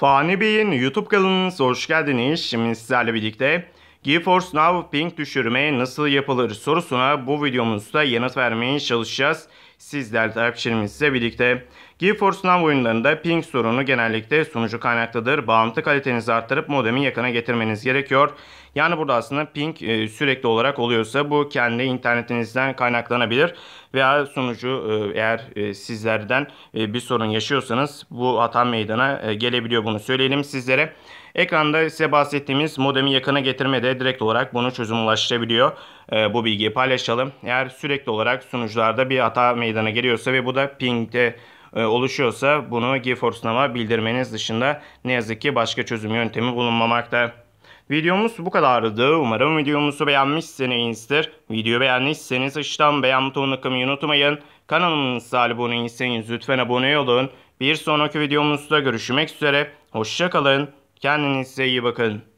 Fani Bey'in YouTube kanalınıza hoş geldiniz. Şimdi sizlerle birlikte GeForce Now ping düşürme nasıl yapılır sorusuna bu videomuzda yanıt vermeye çalışacağız. Sizler takipçilerimizle birlikte GeForce Now oyunlarında ping sorunu genellikle sunucu kaynaklıdır. Bağlantı kalitenizi arttırıp modemi yakına getirmeniz gerekiyor. Yani burada aslında ping e, sürekli olarak oluyorsa bu kendi internetinizden kaynaklanabilir. Veya sunucu e, eğer e, sizlerden bir sorun yaşıyorsanız bu hata meydana gelebiliyor bunu söyleyelim sizlere. Ekranda size bahsettiğimiz modemi yakına getirmede direkt olarak bunu çözüm ulaştırabiliyor. Bu bilgiyi paylaşalım. Eğer sürekli olarak sunucularda bir hata meydana meydana geliyorsa ve bu da pingde e, oluşuyorsa bunu GeForce Now'a bildirmeniz dışında ne yazık ki başka çözüm yöntemi bulunmamakta. Videomuz bu kadardı. Umarım videomuzu beğenmişsinizdir. Video beğenmişseniz aşağıdan beğen butonuna kımayı unutmayın. Kanalımıza abone değilseniz lütfen abone olun. Bir sonraki videomuzda görüşmek üzere. Hoşçakalın. Kendinize iyi bakın.